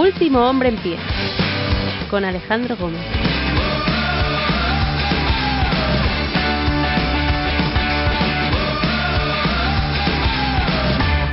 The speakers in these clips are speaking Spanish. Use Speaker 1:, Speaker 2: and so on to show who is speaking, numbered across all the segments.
Speaker 1: Último hombre en pie, con Alejandro Gómez.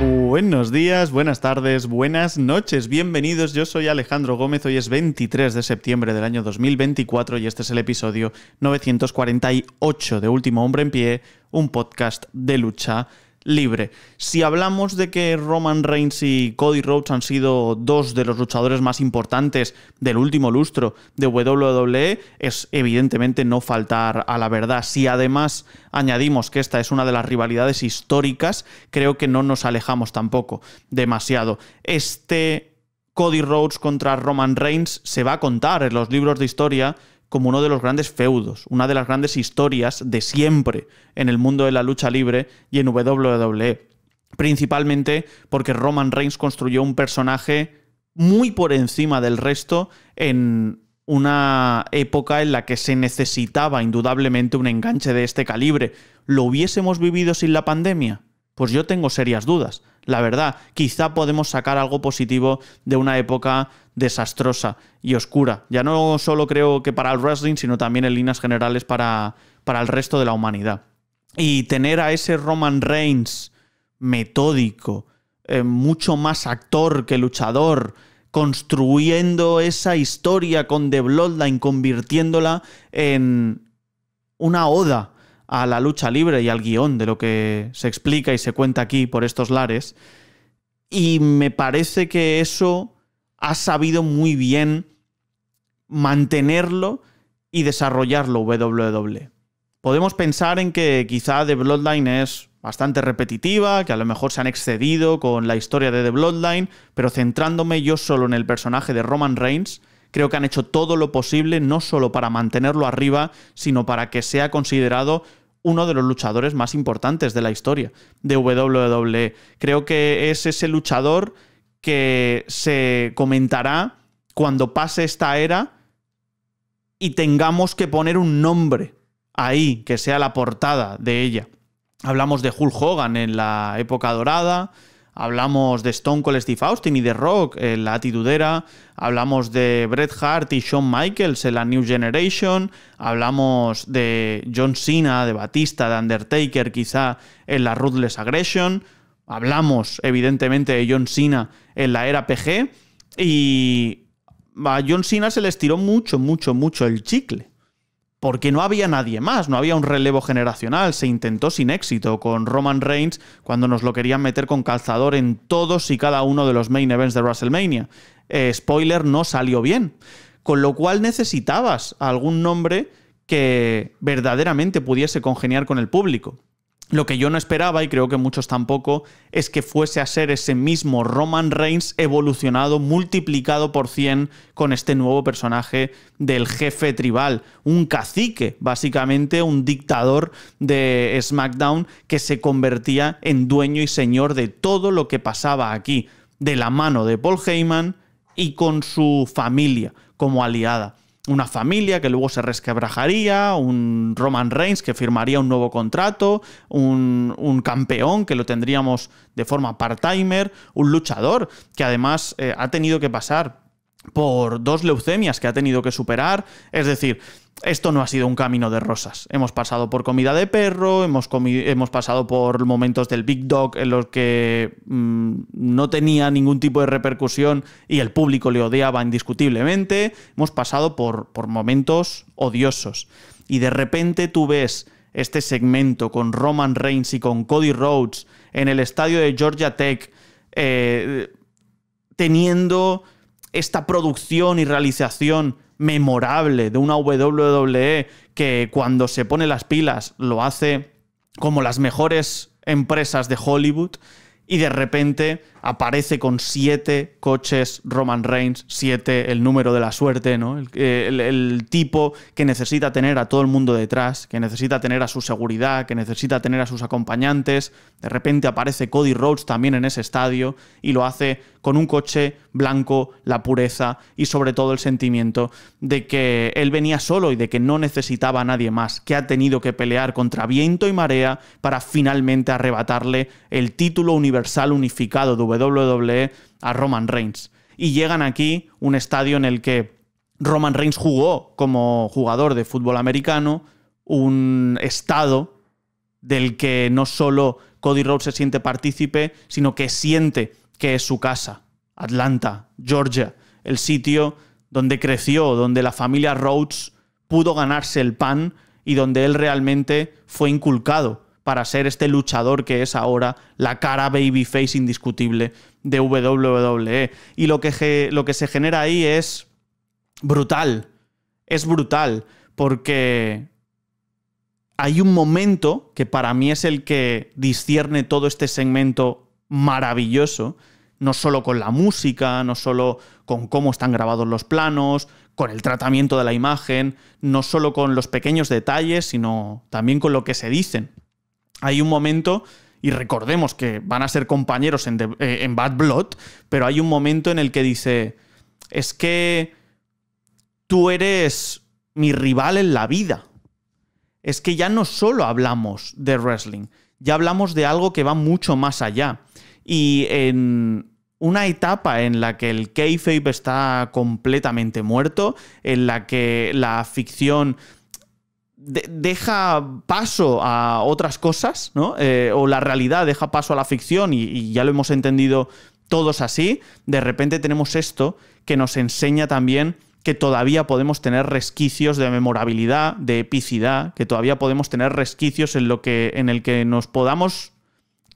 Speaker 1: Buenos días, buenas tardes, buenas noches, bienvenidos. Yo soy Alejandro Gómez, hoy es 23 de septiembre del año 2024 y este es el episodio 948 de Último Hombre en Pie, un podcast de lucha libre. Si hablamos de que Roman Reigns y Cody Rhodes han sido dos de los luchadores más importantes del último lustro de WWE, es evidentemente no faltar a la verdad. Si además añadimos que esta es una de las rivalidades históricas, creo que no nos alejamos tampoco demasiado. Este Cody Rhodes contra Roman Reigns se va a contar en los libros de historia como uno de los grandes feudos, una de las grandes historias de siempre en el mundo de la lucha libre y en WWE. Principalmente porque Roman Reigns construyó un personaje muy por encima del resto en una época en la que se necesitaba indudablemente un enganche de este calibre. ¿Lo hubiésemos vivido sin la pandemia? Pues yo tengo serias dudas. La verdad, quizá podemos sacar algo positivo de una época desastrosa y oscura. Ya no solo creo que para el wrestling, sino también en líneas generales para, para el resto de la humanidad. Y tener a ese Roman Reigns metódico, eh, mucho más actor que luchador, construyendo esa historia con The Bloodline, convirtiéndola en una oda a la lucha libre y al guión de lo que se explica y se cuenta aquí por estos lares. Y me parece que eso ha sabido muy bien mantenerlo y desarrollarlo WWE. Podemos pensar en que quizá The Bloodline es bastante repetitiva, que a lo mejor se han excedido con la historia de The Bloodline, pero centrándome yo solo en el personaje de Roman Reigns, Creo que han hecho todo lo posible, no solo para mantenerlo arriba, sino para que sea considerado uno de los luchadores más importantes de la historia de WWE. Creo que es ese luchador que se comentará cuando pase esta era y tengamos que poner un nombre ahí, que sea la portada de ella. Hablamos de Hulk Hogan en la época dorada, Hablamos de Stone Cold Steve Austin y de Rock en eh, la Atitudera. Hablamos de Bret Hart y Shawn Michaels en la New Generation. Hablamos de John Cena, de Batista, de Undertaker quizá en la Ruthless Aggression. Hablamos evidentemente de John Cena en la era PG. Y a John Cena se les tiró mucho, mucho, mucho el chicle porque no había nadie más, no había un relevo generacional, se intentó sin éxito con Roman Reigns cuando nos lo querían meter con calzador en todos y cada uno de los main events de WrestleMania. Eh, spoiler, no salió bien, con lo cual necesitabas algún nombre que verdaderamente pudiese congeniar con el público. Lo que yo no esperaba, y creo que muchos tampoco, es que fuese a ser ese mismo Roman Reigns evolucionado, multiplicado por 100 con este nuevo personaje del jefe tribal. Un cacique, básicamente un dictador de SmackDown que se convertía en dueño y señor de todo lo que pasaba aquí, de la mano de Paul Heyman y con su familia como aliada una familia que luego se resquebrajaría, un Roman Reigns que firmaría un nuevo contrato, un, un campeón que lo tendríamos de forma part-timer, un luchador que además eh, ha tenido que pasar por dos leucemias que ha tenido que superar, es decir, esto no ha sido un camino de rosas. Hemos pasado por comida de perro, hemos, pasado por momentos del Big Dog en los que mm, no tenía ningún tipo de repercusión y el público le odiaba indiscutiblemente. Hemos pasado por, por momentos odiosos. Y de repente tú ves este segmento con Roman Reigns y con Cody Rhodes en el estadio de Georgia Tech, eh, teniendo esta producción y realización memorable de una WWE que cuando se pone las pilas lo hace como las mejores empresas de Hollywood y de repente aparece con siete coches Roman Reigns, siete, el número de la suerte, ¿no? Eh, el, tipo que necesita tener a todo el mundo detrás, que necesita tener a su seguridad, que necesita tener a sus acompañantes. De repente aparece Cody Rhodes también en ese estadio y lo hace con un coche blanco, la pureza y sobre todo el sentimiento de que él venía solo y de que no necesitaba a nadie más, que ha tenido que pelear contra viento y marea para finalmente arrebatarle el título universal unificado de WWE a Roman Reigns. Y llegan aquí un estadio en el que Roman Reigns jugó como jugador de fútbol americano, un estado del que no solo Cody Rhodes se siente partícipe, sino que siente que es su casa, Atlanta, Georgia, el sitio donde creció, donde la familia Rhodes pudo ganarse el pan y donde él realmente fue inculcado para ser este luchador que es ahora la cara babyface indiscutible de WWE. Y lo que, lo que se genera ahí es brutal. Es brutal. Porque hay un momento que para mí es el que discierne todo este segmento maravilloso. No solo con la música, no solo con cómo están grabados los planos, con el tratamiento de la imagen, no solo con los pequeños detalles, sino también con lo que se dicen hay un momento, y recordemos que van a ser compañeros eh, en, Bad Blood, pero hay un momento en el que dice, es que tú eres mi rival en la vida. Es que ya no solo hablamos de wrestling, ya hablamos de algo que va mucho más allá. Y en una etapa en la que el kayfabe está completamente muerto, en la que la ficción deja paso a otras cosas, ¿no? Eh, o la realidad deja paso a la ficción y, ya lo hemos entendido todos así. De repente tenemos esto que nos enseña también que todavía podemos tener resquicios de memorabilidad, de epicidad, que todavía podemos tener resquicios en, lo que, en el que nos podamos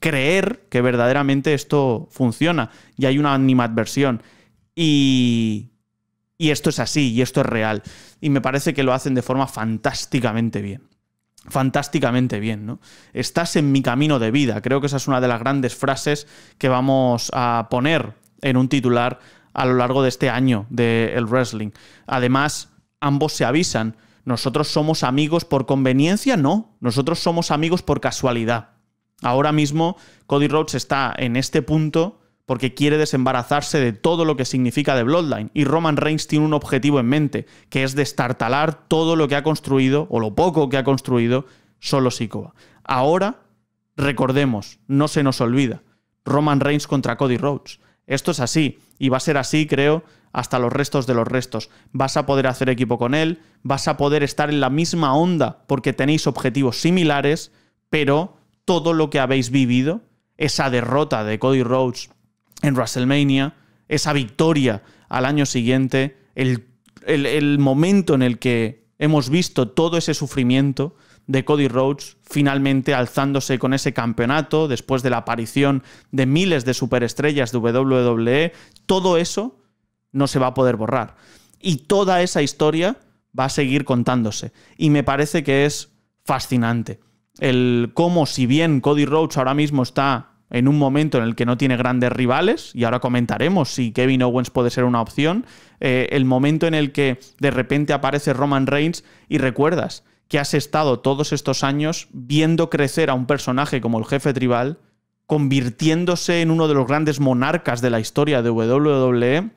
Speaker 1: creer que verdaderamente esto funciona y hay una animadversión. Y y esto es así, y esto es real. Y me parece que lo hacen de forma fantásticamente bien fantásticamente bien, ¿no? Estás en mi camino de vida. Creo que esa es una de las grandes frases que vamos a poner en un titular a lo largo de este año del wrestling. Además, ambos se avisan. Nosotros somos amigos por conveniencia, no. Nosotros somos amigos por casualidad. Ahora mismo Cody Rhodes está en este punto porque quiere desembarazarse de todo lo que significa de Bloodline, y Roman Reigns tiene un objetivo en mente, que es destartalar todo lo que ha construido, o lo poco que ha construido, solo Sikoa. Ahora, recordemos, no se nos olvida, Roman Reigns contra Cody Rhodes. Esto es así, y va a ser así, creo, hasta los restos de los restos. Vas a poder hacer equipo con él, vas a poder estar en la misma onda, porque tenéis objetivos similares, pero todo lo que habéis vivido, esa derrota de Cody Rhodes en WrestleMania, esa victoria al año siguiente, el, momento en el que hemos visto todo ese sufrimiento de Cody Rhodes finalmente alzándose con ese campeonato después de la aparición de miles de superestrellas de WWE, todo eso no se va a poder borrar. Y toda esa historia va a seguir contándose. Y me parece que es fascinante el cómo, si bien Cody Rhodes ahora mismo está en un momento en el que no tiene grandes rivales, y ahora comentaremos si Kevin Owens puede ser una opción, eh, el momento en el que de repente aparece Roman Reigns y recuerdas que has estado todos estos años viendo crecer a un personaje como el jefe tribal, convirtiéndose en uno de los grandes monarcas de la historia de WWE,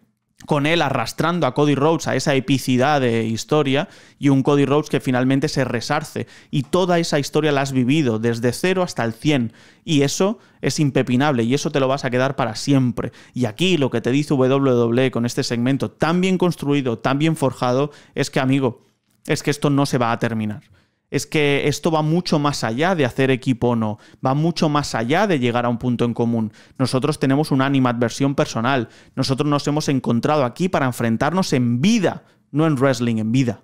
Speaker 1: con él arrastrando a Cody Rhodes a esa epicidad de historia y un Cody Rhodes que finalmente se resarce. Y toda esa historia la has vivido desde cero hasta el 100. Y eso es impepinable y eso te lo vas a quedar para siempre. Y aquí lo que te dice WWE con este segmento tan bien construido, tan bien forjado, es que amigo, es que esto no se va a terminar es que esto va mucho más allá de hacer equipo o no, va mucho más allá de llegar a un punto en común. Nosotros tenemos una animadversión personal, nosotros nos hemos encontrado aquí para enfrentarnos en vida, no en wrestling, en vida.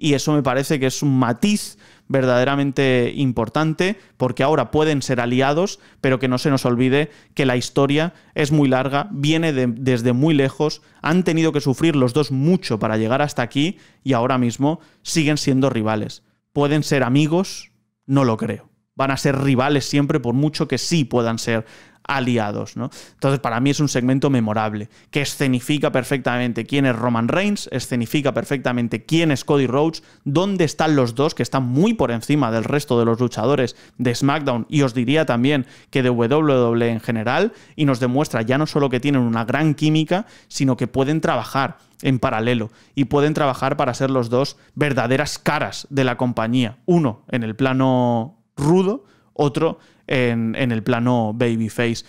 Speaker 1: Y eso me parece que es un matiz verdaderamente importante, porque ahora pueden ser aliados, pero que no se nos olvide que la historia es muy larga, viene desde muy lejos, han tenido que sufrir los dos mucho para llegar hasta aquí y ahora mismo siguen siendo rivales pueden ser amigos, no lo creo. Van a ser rivales siempre, por mucho que sí puedan ser aliados. ¿no? Entonces, para mí es un segmento memorable, que escenifica perfectamente quién es Roman Reigns, escenifica perfectamente quién es Cody Rhodes, dónde están los dos, que están muy por encima del resto de los luchadores de SmackDown, y os diría también que de WWE en general, y nos demuestra ya no solo que tienen una gran química, sino que pueden trabajar en paralelo y pueden trabajar para ser los dos verdaderas caras de la compañía. Uno en el plano rudo, otro en, el plano babyface.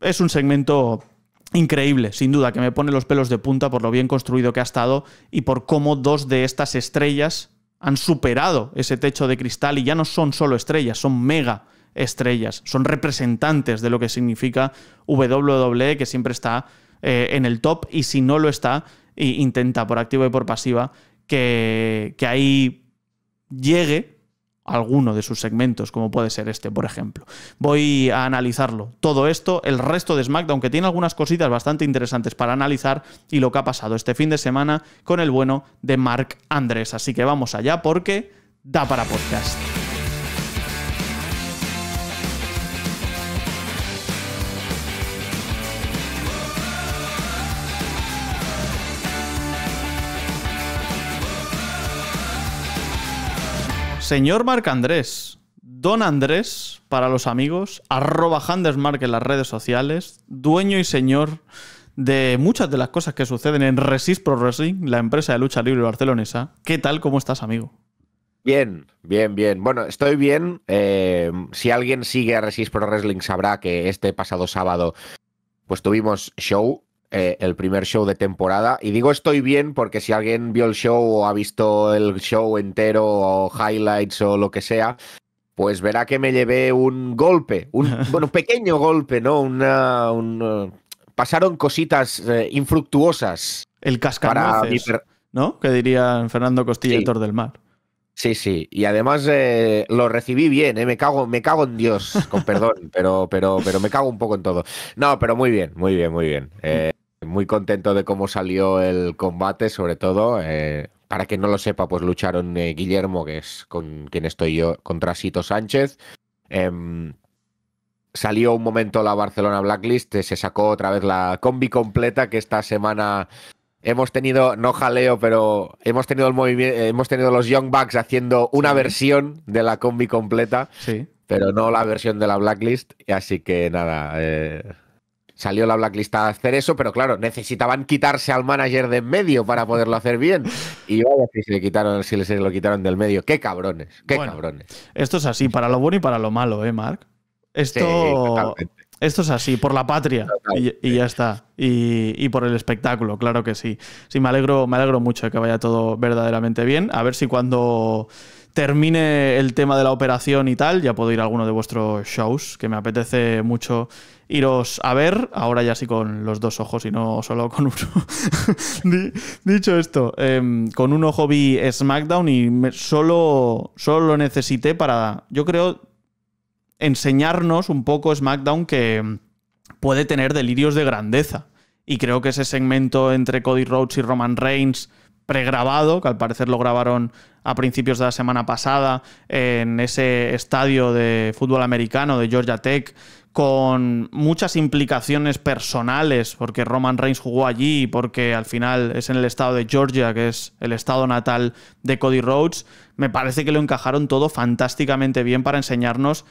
Speaker 1: Es un segmento increíble, sin duda, que me pone los pelos de punta por lo bien construido que ha estado y por cómo dos de estas estrellas han superado ese techo de cristal y ya no son solo estrellas, son mega estrellas, son representantes de lo que significa WWE, que siempre está eh, en el top y si no lo está, intenta por activa y por pasiva que, que ahí llegue alguno de sus segmentos, como puede ser este, por ejemplo. Voy a analizarlo. Todo esto, el resto de SmackDown, que tiene algunas cositas bastante interesantes para analizar y lo que ha pasado este fin de semana con el bueno de Mark Andrés. Así que vamos allá porque da para podcast. Señor Marc Andrés. Don Andrés, para los amigos, arroba en las redes sociales, dueño y señor de muchas de las cosas que suceden en Resist Pro Wrestling, la empresa de lucha libre barcelonesa. ¿Qué tal? ¿Cómo estás, amigo?
Speaker 2: Bien, bien, bien. Bueno, estoy bien. Eh, si alguien sigue a Resist Pro Wrestling sabrá que este pasado sábado pues tuvimos show eh, el primer show de temporada. Y digo estoy bien porque si alguien vio el show o ha visto el show entero o highlights o lo que sea, pues verá que me llevé un golpe, un bueno, pequeño golpe, ¿no? Una, eh, pasaron cositas eh, infructuosas. El cascanueces,
Speaker 1: ¿no? Que diría Fernando Costilla sí. Tor del Mar. Sí, sí.
Speaker 2: Y además lo recibí bien, ¿eh? me, cago, me cago en Dios, con perdón, pero, pero, pero me cago un poco en todo. No, pero muy bien, muy bien, muy bien. Eh, muy contento de cómo salió el combate, sobre todo. Eh, para que no lo sepa, pues lucharon eh, Guillermo, que es con quien estoy yo, contra Sito Sánchez. Em, salió un momento la Barcelona Blacklist, eh, se sacó otra vez la combi completa que esta semana hemos tenido, no jaleo, pero hemos tenido hemos tenido los Young Bucks haciendo una versión de la combi completa, sí. pero no la versión de la Blacklist. Así que nada, salió la blacklist a hacer eso, pero claro, necesitaban quitarse al manager de en medio para poderlo hacer bien. Y vaya si se le quitaron, si lo quitaron del medio. Qué cabrones, qué cabrones. Esto
Speaker 1: es así, para lo bueno y para lo malo, ¿eh, Mark? Esto, esto es así, por la patria. Y, ya está. Y, por el espectáculo, claro que sí. Sí, me alegro, me alegro mucho de que vaya todo verdaderamente bien. A ver si cuando termine el tema de la operación y tal, ya puedo ir a alguno de vuestros shows, que me apetece mucho iros a ver, ahora ya sí con los dos ojos y no solo con uno. Dicho esto, em, con un ojo vi SmackDown y solo, solo lo necesité para, yo creo, enseñarnos un poco SmackDown que puede tener delirios de grandeza. Y creo que ese segmento entre Cody Rhodes y Roman Reigns pregrabado, que al parecer lo grabaron a principios de la semana pasada en ese estadio de fútbol americano de Georgia Tech, con muchas implicaciones personales, porque Roman Reigns jugó allí, porque al final es en el estado de Georgia, que es el estado natal de Cody Rhodes, me parece que lo encajaron todo fantásticamente bien para enseñarnos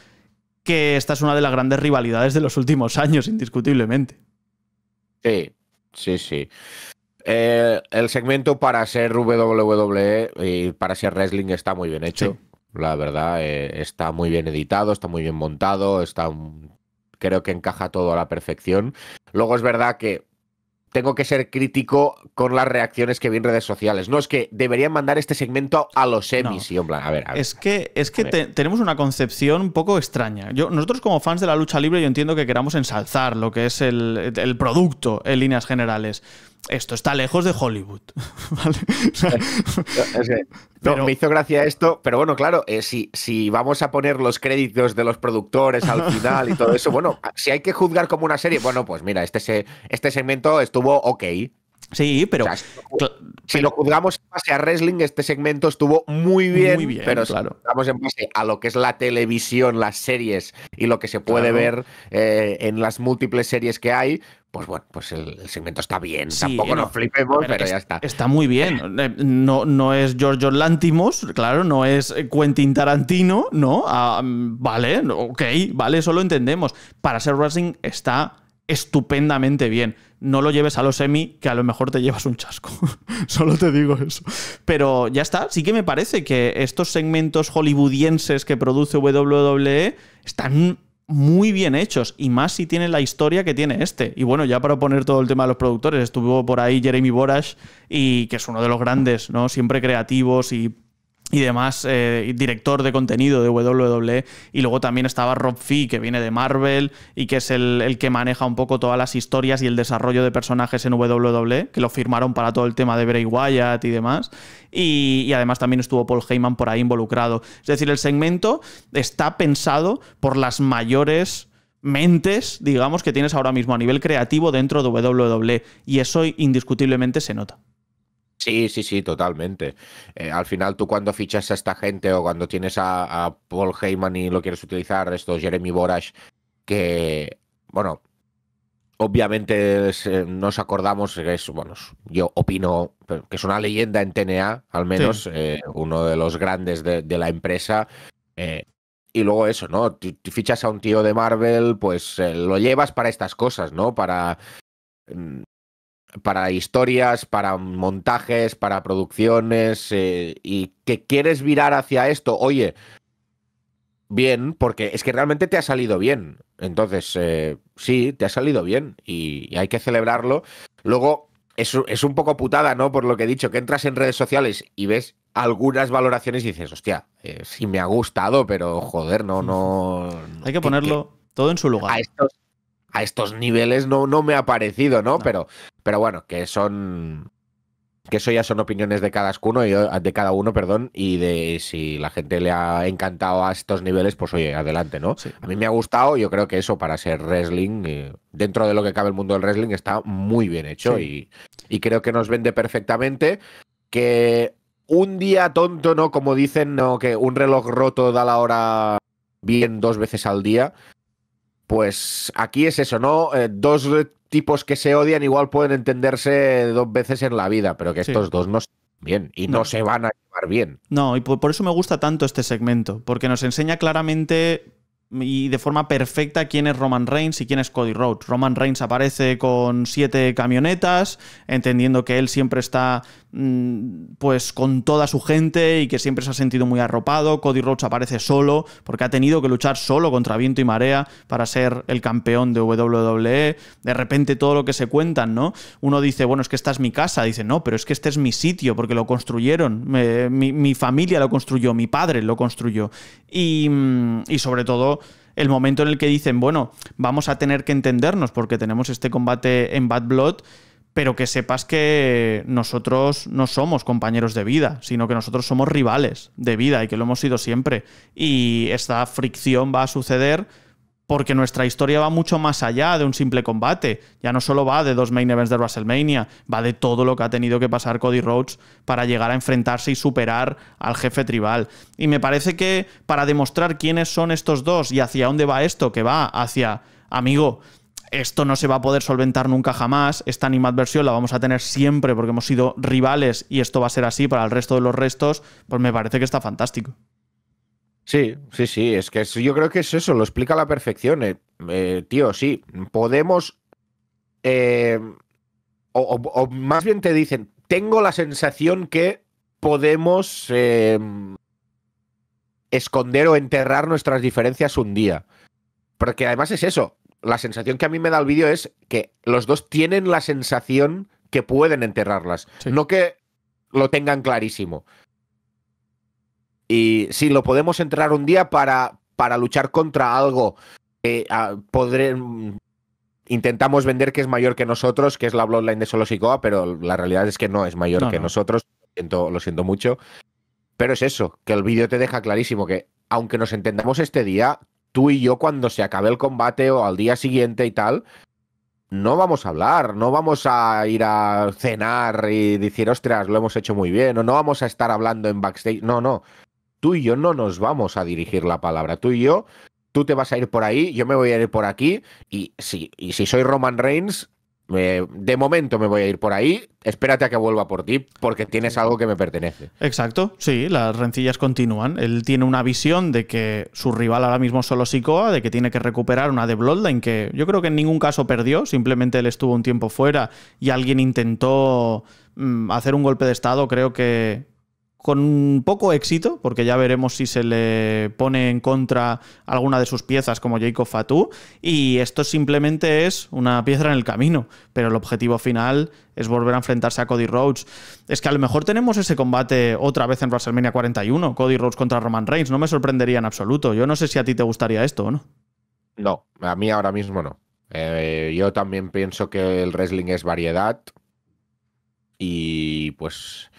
Speaker 1: que esta es una de las grandes rivalidades de los últimos años, indiscutiblemente.
Speaker 2: Sí, sí, sí. Eh, el segmento para ser WWE y para ser wrestling está muy bien hecho. La verdad, eh, está muy bien editado, está muy bien montado, está creo que encaja todo a la perfección. Luego es verdad que tengo que ser crítico con las reacciones que vi en redes sociales. No, es que deberían mandar este segmento a los semis y Es que, es que tenemos
Speaker 1: una concepción un poco extraña. Yo, nosotros como fans de la lucha libre yo entiendo que queramos ensalzar lo que es el producto en líneas generales esto está lejos de Hollywood.
Speaker 2: me hizo gracia esto, pero bueno, claro, eh, si, vamos a poner los créditos de los productores al final y todo eso, bueno, si hay que juzgar como una serie, bueno, pues mira, este, este segmento estuvo ok, Sí, pero. si, lo, juzgamos en base a wrestling, este segmento estuvo muy bien. Muy bien pero claro. si juzgamos en base a lo que es la televisión, las series y lo que se puede ver eh, en las múltiples series que hay, pues bueno, pues el, segmento está bien. Tampoco nos flipemos, pero ya está.
Speaker 1: Está muy bien. Eh, no, no es George Lantimos, claro, no es eh, Quentin Tarantino, ¿no? Ah, mm, vale, ok, vale, eso lo entendemos. Para ser wrestling está estupendamente bien no lo lleves a los semi, que a lo mejor te llevas un chasco. Solo te digo eso. Pero ya está, sí que me parece que estos segmentos hollywoodienses que produce WWE están muy bien hechos y más si tiene la historia que tiene este. Y bueno, ya para poner todo el tema de los productores, estuvo por ahí Jeremy Borash y que es uno de los grandes, ¿no? Siempre creativos y y demás, eh, director de contenido de WWE. Y luego también estaba Rob Fee, que viene de Marvel y que es el, que maneja un poco todas las historias y el desarrollo de personajes en WWE, que lo firmaron para todo el tema de Bray Wyatt y demás. Y, y además también estuvo Paul Heyman por ahí involucrado. Es decir, el segmento está pensado por las mayores mentes, digamos, que tienes ahora mismo a nivel creativo dentro de WWE. Y eso indiscutiblemente se nota.
Speaker 2: Sí, sí, sí, totalmente. Eh, al final, tú cuando fichas a esta gente o cuando tienes a, Paul Heyman y lo quieres utilizar, esto Jeremy Borash, que, bueno, obviamente eh, nos acordamos es, bueno, yo opino que es una leyenda en TNA, al menos, eh, uno de los grandes de, la empresa. y luego eso, ¿no? fichas a un tío de Marvel, pues lo llevas para estas cosas, ¿no? Para mm, para historias, para montajes, para producciones, eh, y que quieres virar hacia esto, oye, bien, porque es que realmente te ha salido bien. Entonces, eh, sí, te ha salido bien y, hay que celebrarlo. Luego, es, es, un poco putada, ¿no? Por lo que he dicho, que entras en redes sociales y ves algunas valoraciones y dices, hostia, eh, sí me ha gustado, pero joder, no, no. Hay que ponerlo todo en su lugar. A a estos niveles no, no me ha parecido, ¿no? Pero, pero bueno, que son que eso ya son opiniones de cada uno, de cada uno, perdón, y de si la gente le ha encantado a estos niveles, pues oye, adelante, ¿no? A mí me ha gustado, yo creo que eso para ser wrestling, eh, dentro de lo que cabe el mundo del wrestling, está muy bien hecho y, y creo que nos vende perfectamente que un día tonto, ¿no? Como dicen, ¿no? Que un reloj roto da la hora bien dos veces al día pues aquí es eso, ¿no? Eh, dos tipos que se odian igual pueden entenderse dos veces en la vida, pero que estos dos no se bien
Speaker 1: y no. se van a llevar bien. No, y por, por eso me gusta tanto este segmento, porque nos enseña claramente y de forma perfecta quién es Roman Reigns y quién es Cody Rhodes. Roman Reigns aparece con siete camionetas, entendiendo que él siempre está Mm, pues con toda su gente y que siempre se ha sentido muy arropado. Cody Rhodes aparece solo porque ha tenido que luchar solo contra viento y marea para ser el campeón de WWE. De repente todo lo que se cuentan, ¿no? Uno dice, bueno, es que esta es mi casa. Dice, no, pero es que este es mi sitio porque lo construyeron. mi, familia lo construyó, mi padre lo construyó. Y, mm, y sobre todo el momento en el que dicen, bueno, vamos a tener que entendernos porque tenemos este combate en Bad Blood pero que sepas que nosotros no somos compañeros de vida, sino que nosotros somos rivales de vida y que lo hemos sido siempre. Y esta fricción va a suceder porque nuestra historia va mucho más allá de un simple combate. Ya no solo va de dos main events de WrestleMania, va de todo lo que ha tenido que pasar Cody Rhodes para llegar a enfrentarse y superar al jefe tribal. Y me parece que para demostrar quiénes son estos dos y hacia dónde va esto, que va hacia, amigo, esto no se va a poder solventar nunca jamás, esta animadversión la vamos a tener siempre porque hemos sido rivales y esto va a ser así para el resto de los restos, pues me parece que está fantástico.
Speaker 2: Sí, sí, sí, es que yo creo que es eso, lo explica a la perfección. Eh, eh, tío, sí, podemos... Eh, o, más bien te dicen, tengo la sensación que podemos esconder o enterrar nuestras diferencias un día. Porque además es eso, la sensación que a mí me da el vídeo es que los dos tienen la sensación que pueden enterrarlas, no que lo tengan clarísimo. Y si lo podemos enterrar un día para, para luchar contra algo que ah, mm, intentamos vender que es mayor que nosotros, que es la bloodline de Solo pero la realidad es que no es mayor que nosotros. siento, lo siento mucho. Pero es eso, que el vídeo te deja clarísimo que aunque nos entendamos este día, tú y yo cuando se acabe el combate o al día siguiente y tal, no vamos a hablar, no vamos a ir a cenar y decir, ostras, lo hemos hecho muy bien, o no vamos a estar hablando en backstage. No, no. Tú y yo no nos vamos a dirigir la palabra. Tú y yo, tú te vas a ir por ahí, yo me voy a ir por aquí, y si, y si soy Roman Reigns, de momento me voy a ir por ahí, espérate a que vuelva por ti, porque tienes algo que me pertenece.
Speaker 1: Exacto, sí, las rencillas continúan. Él tiene una visión de que su rival ahora mismo solo Sikoa, de que tiene que recuperar una de en que yo creo que en ningún caso perdió, simplemente él estuvo un tiempo fuera y alguien intentó mm, hacer un golpe de estado, creo que con poco éxito, porque ya veremos si se le pone en contra alguna de sus piezas como Jacob Fatou, y esto simplemente es una piedra en el camino, pero el objetivo final es volver a enfrentarse a Cody Rhodes. Es que a lo mejor tenemos ese combate otra vez en WrestleMania 41, Cody Rhodes contra Roman Reigns, no me sorprendería en absoluto. Yo no sé si a ti te gustaría esto o no.
Speaker 2: No, a mí ahora mismo no. Eh, yo también pienso que el wrestling es variedad y pues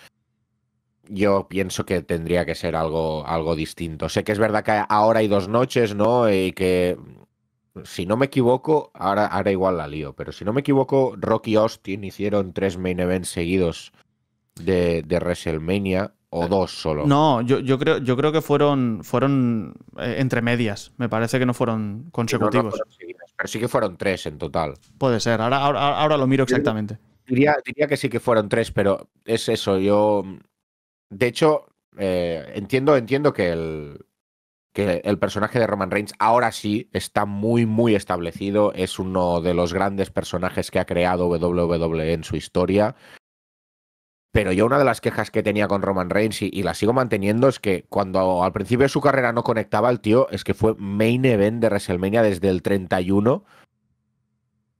Speaker 2: yo pienso que tendría que ser algo, algo distinto. Sé que es verdad que ahora hay dos noches, ¿no? Y que, mm, si no me equivoco, ahora, igual la lío, pero si no me equivoco, Rocky Austin hicieron tres main events seguidos de, de WrestleMania. O eh, dos solo.
Speaker 1: No, yo, creo, yo creo que fueron, fueron eh, entre medias. Me parece que no fueron consecutivos.
Speaker 2: pero sí que fueron tres en total. Puede ser, ahora, ahora, lo miro exactamente. Diría, diría que sí que fueron tres, pero es eso. Yo mm, de hecho, eh, entiendo, entiendo que el, el personaje de Roman Reigns ahora sí está muy, muy establecido. Es uno de los grandes personajes que ha creado WWE en su historia. Pero yo una de las quejas que tenía con Roman Reigns y, la sigo manteniendo es que cuando al principio de su carrera no conectaba al tío, es que fue main event de WrestleMania desde el 31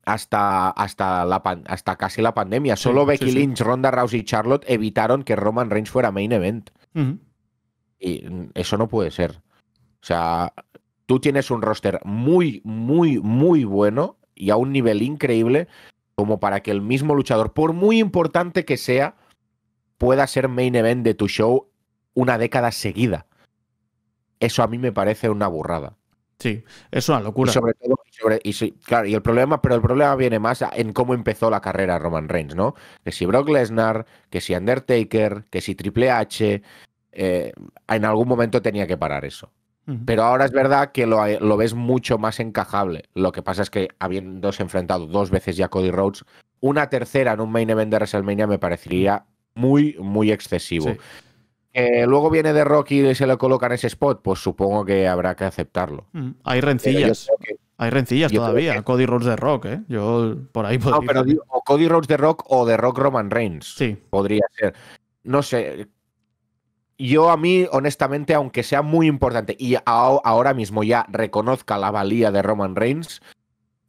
Speaker 2: hasta, hasta, hasta casi la pandemia. Solo Becky Lynch, Ronda Rousey y Charlotte evitaron que Roman Reigns fuera main event. Y mm, eso no puede ser. O sea, tú tienes un roster muy, muy, muy bueno y a un nivel increíble como para que el mismo luchador, por muy importante que sea, pueda ser main event de tu show una década seguida. Eso a mí me parece una burrada. Sí, es una locura. sobre todo y claro, el problema, pero el problema viene más en cómo empezó la carrera Roman Reigns, ¿no? Que si Brock Lesnar, que si Undertaker, que si Triple H, eh, en algún momento tenía que parar eso. Pero ahora es verdad que lo, lo, ves mucho más encajable. Lo que pasa es que habiéndose enfrentado dos veces ya Cody Rhodes, una tercera en un main event de WrestleMania me parecería muy, muy excesivo. Eh, luego viene de Rocky y se le coloca en ese spot, pues supongo que habrá que aceptarlo. Hay rencillas. Hay rencillas todavía.
Speaker 1: Cody Rhodes de Rock, ¿eh? Yo
Speaker 2: por ahí podría. No, pero digo, o Cody Rhodes de Rock o de Rock Roman Reigns. Sí. Podría ser. No sé. Yo a mí, honestamente, aunque sea muy importante y ahora mismo ya reconozca la valía de Roman Reigns,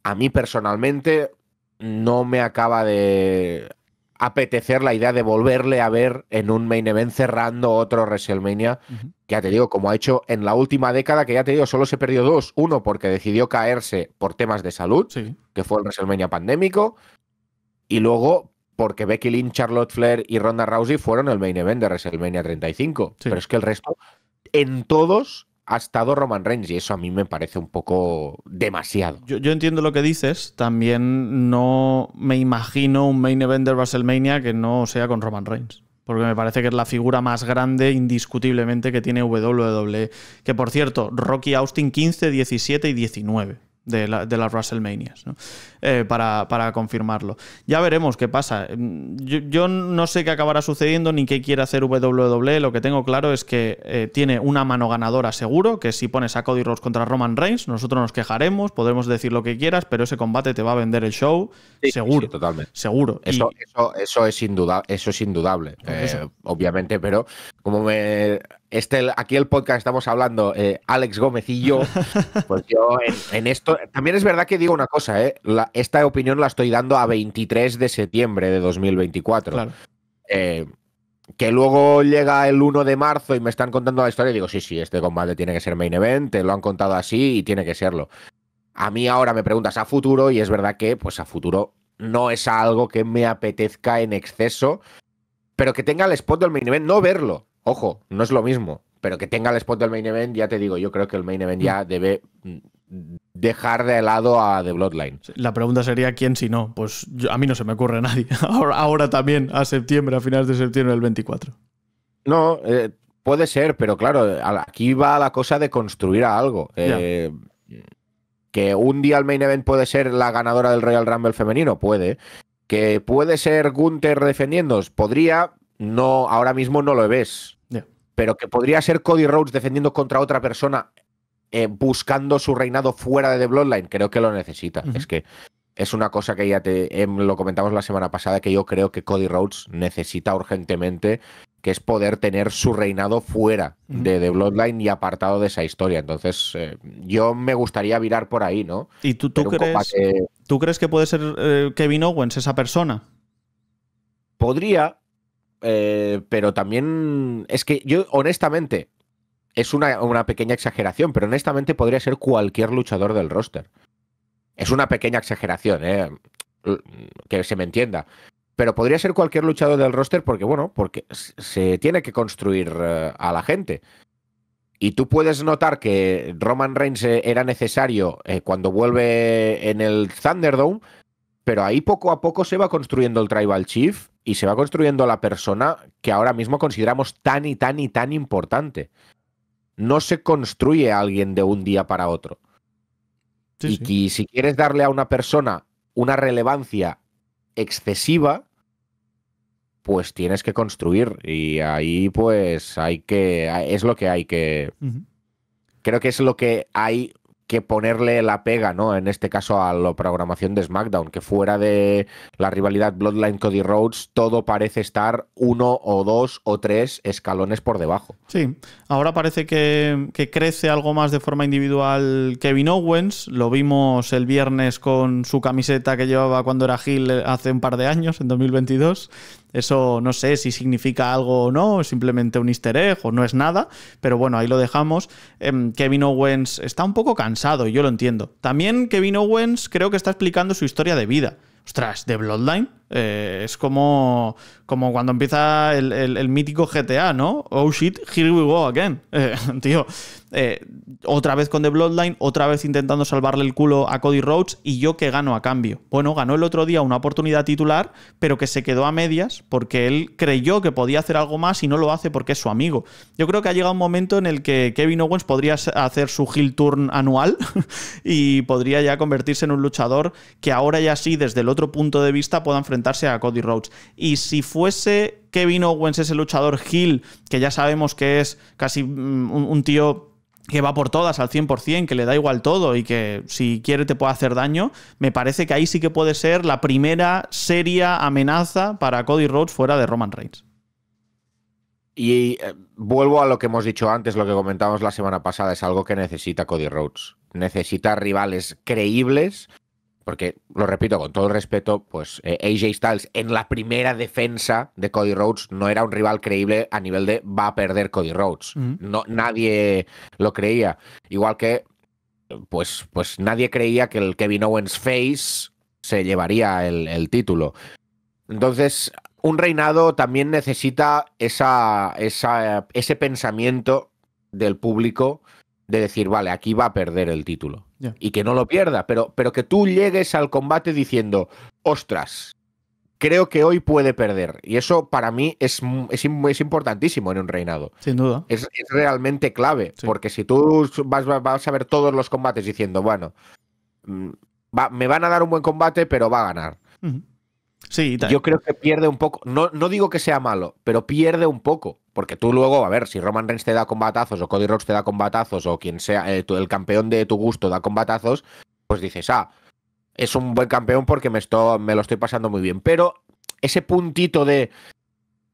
Speaker 2: a mí personalmente no me acaba de apetecer la idea de volverle a ver en un main event cerrando otro WrestleMania. que Ya te digo, como ha hecho en la última década, que ya te digo, solo se perdió dos. Uno porque decidió caerse por temas de salud, que fue el WrestleMania pandémico. Y luego porque Becky Lynch, Charlotte Flair y Ronda Rousey fueron el main event de WrestleMania 35. Pero es que el resto, en todos, ha estado Roman Reigns y eso a mí me parece un poco demasiado.
Speaker 1: Yo, entiendo lo que dices, también no me imagino un main event de WrestleMania que no sea con Roman Reigns. Porque me parece que es la figura más grande, indiscutiblemente, que tiene WWE. Que por cierto, Rocky Austin 15, 17 y 19 de, las WrestleManias, eh, para, para, confirmarlo. Ya veremos qué pasa. Mm, yo, no sé qué acabará sucediendo ni qué quiere hacer WWE. Lo que tengo claro es que eh, tiene una mano ganadora seguro, que si pones a Cody Rhodes contra Roman Reigns, nosotros nos quejaremos, podremos decir lo que quieras, pero ese combate te va a vender el show,
Speaker 2: seguro. totalmente. Seguro. Eso, eso, es, indudable, eso es indudable, eh, obviamente, pero como me este, aquí el podcast estamos hablando eh, Alex Gómez y yo, pues yo en, esto, también es verdad que digo una cosa, eh, esta opinión la estoy dando a 23 de septiembre de 2024. Eh, que luego llega el 1 de marzo y me están contando la historia y digo, sí, sí, este combate tiene que ser main event, te lo han contado así y tiene que serlo. A mí ahora me preguntas a futuro y es verdad que pues a futuro no es algo que me apetezca en exceso, pero que tenga el spot del main event, no verlo, Ojo, no es lo mismo, pero que tenga el spot del main event, ya te digo, yo creo que el main event ya mm. debe mm, dejar de lado a The Bloodline.
Speaker 1: La pregunta sería quién si no. Pues a mí no se me ocurre nadie. Ahora, también, a septiembre, a finales de septiembre del 24.
Speaker 2: No, eh, puede ser, pero claro, aquí va la cosa de construir algo. Eh, que un día el main event puede ser la ganadora del Royal Rumble femenino, puede. Que puede ser Gunther defendiendo, podría. No, ahora mismo no lo ves pero que podría ser Cody Rhodes defendiendo contra otra persona eh, buscando su reinado fuera de The Bloodline, creo que lo necesita. Es que es una cosa que ya te em, lo comentamos la semana pasada, que yo creo que Cody Rhodes necesita urgentemente, que es poder tener su reinado fuera de The Bloodline y apartado de esa historia. Entonces, eh, yo me gustaría virar por ahí, ¿no? ¿Y tú, tú, crees,
Speaker 1: tú crees que puede ser eh, Kevin Owens esa persona?
Speaker 2: Podría, eh, pero también es que yo honestamente, es una, una, pequeña exageración, pero honestamente podría ser cualquier luchador del roster. Es una pequeña exageración, ¿eh? Mm, que se me entienda. Pero podría ser cualquier luchador del roster porque, bueno, porque se tiene que construir eh, a la gente. Y tú puedes notar que Roman Reigns eh, era necesario cuando vuelve en el Thunderdome, pero ahí poco a poco se va construyendo el Tribal Chief y se va construyendo la persona que ahora mismo consideramos tan y tan y tan importante. No se construye alguien de un día para otro. y si quieres darle a una persona una relevancia excesiva, pues tienes que construir. Y ahí, pues, hay que. Es lo que hay que. Creo que es lo que hay que ponerle la pega, ¿no? En este caso a la programación de SmackDown, que fuera de la rivalidad Bloodline Cody Rhodes, todo parece estar uno o dos o tres escalones por debajo.
Speaker 1: Sí, ahora parece que, que crece algo más de forma individual Kevin Owens, lo vimos el viernes con su camiseta que llevaba cuando era Gil eh, hace un par de años, en 2022 eso no sé si significa algo o no, simplemente un easter egg o no es nada, pero bueno, ahí lo dejamos. Em, Kevin Owens está un poco cansado, yo lo entiendo. También Kevin Owens creo que está explicando su historia de vida. Ostras, de Bloodline eh, es como, como cuando empieza el, mítico GTA, ¿no? Oh shit, here we go again. Eh, tío, eh, otra vez con The Bloodline, otra vez intentando salvarle el culo a Cody Rhodes y yo que gano a cambio. Bueno, ganó el otro día una oportunidad titular, pero que se quedó a medias porque él creyó que podía hacer algo más y no lo hace porque es su amigo. Yo creo que ha llegado un momento en el que Kevin Owens podría hacer su heel turn anual y podría ya convertirse en un luchador que ahora ya sí, desde el otro punto de vista, pueda enfrentarse a Cody Rhodes. Y si fuese Kevin Owens ese luchador Hill, que ya sabemos que es casi mm, un, tío que va por todas al 100%, que le da igual todo y que si quiere te puede hacer daño, me parece que ahí sí que puede ser la primera seria amenaza para Cody Rhodes fuera de Roman Reigns.
Speaker 2: Y eh, vuelvo a lo que hemos dicho antes, lo que comentamos la semana pasada, es algo que necesita Cody Rhodes. Necesita rivales creíbles porque lo repito con todo el respeto, pues eh, AJ Styles en la primera defensa de Cody Rhodes no era un rival creíble a nivel de va a perder Cody Rhodes. nadie lo creía. Igual que, pues, pues nadie creía que el Kevin Owens face se llevaría el, título. Entonces, un reinado también necesita esa, ese pensamiento del público de decir, vale, aquí va a perder el título. Y que no lo pierda, pero, pero que tú llegues al combate diciendo, ostras, creo que hoy puede perder. Y eso para mí es, es, importantísimo en un reinado. Sin duda. Es, realmente clave, porque si tú vas, a ver todos los combates diciendo, bueno, mm, me van a dar un buen combate, pero va a ganar. Sí, yo creo que pierde un poco. No, no digo que sea malo, pero pierde un poco. Porque tú luego, a ver, si Roman Reigns te da batazos o Cody Rhodes te da batazos o quien sea, eh, el, campeón de tu gusto da batazos, pues dices, ah, es un buen campeón porque me, me lo estoy pasando muy bien. Pero ese puntito de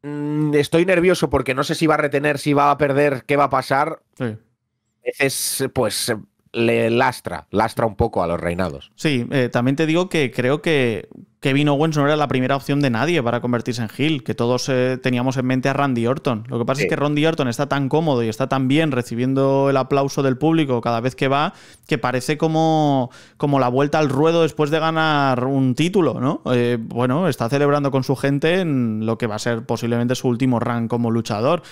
Speaker 2: mm, estoy nervioso porque no sé si va a retener, si va a perder, qué va a pasar, Es pues le lastra, lastra un poco a los reinados.
Speaker 1: Sí, eh, también te digo que creo que Kevin Owens no era la primera opción de nadie para convertirse en Gil. que todos eh, teníamos en mente a Randy Orton. Lo que pasa es que Randy Orton está tan cómodo y está tan bien recibiendo el aplauso del público cada vez que va, que parece como, como la vuelta al ruedo después de ganar un título, ¿no? Eh, bueno, está celebrando con su gente en lo que va a ser posiblemente su último run como luchador.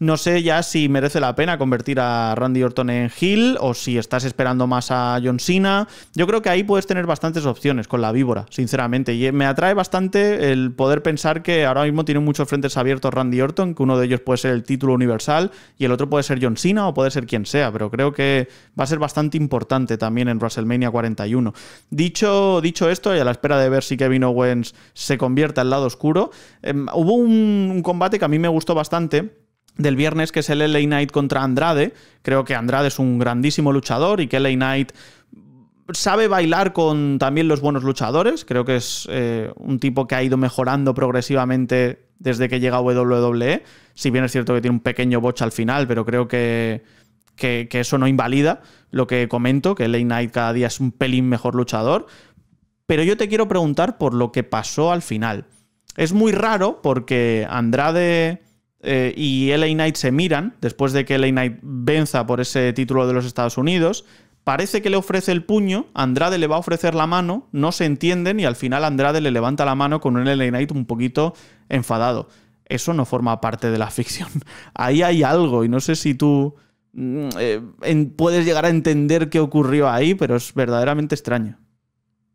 Speaker 1: No sé ya si merece la pena convertir a Randy Orton en Hill o si estás esperando más a John Cena. Yo creo que ahí puedes tener bastantes opciones con la víbora, sinceramente. Y me atrae bastante el poder pensar que ahora mismo tiene muchos frentes abiertos Randy Orton, que uno de ellos puede ser el título universal y el otro puede ser John Cena o puede ser quien sea, pero creo que va a ser bastante importante también en WrestleMania 41. Dicho, dicho esto, y a la espera de ver si Kevin Owens se convierte al lado oscuro, em, hubo un combate que a mí me gustó bastante del viernes, que es el LA Knight contra Andrade. Creo que Andrade es un grandísimo luchador y que LA Knight sabe bailar con también los buenos luchadores. Creo que es eh, un tipo que ha ido mejorando progresivamente desde que llega a WWE. Si bien es cierto que tiene un pequeño botch al final, pero creo que, que, eso no invalida lo que comento, que late Knight cada día es un pelín mejor luchador. Pero yo te quiero preguntar por lo que pasó al final. Es muy raro porque Andrade eh, y LA Knight se miran después de que LA Knight venza por ese título de los Estados Unidos. Parece que le ofrece el puño, Andrade le va a ofrecer la mano, no se entienden y al final Andrade le levanta la mano con un LA Knight un poquito enfadado. Eso no forma parte de la ficción. Ahí hay algo y no sé si tú mm, eh, puedes llegar a entender qué ocurrió ahí, pero es verdaderamente extraño.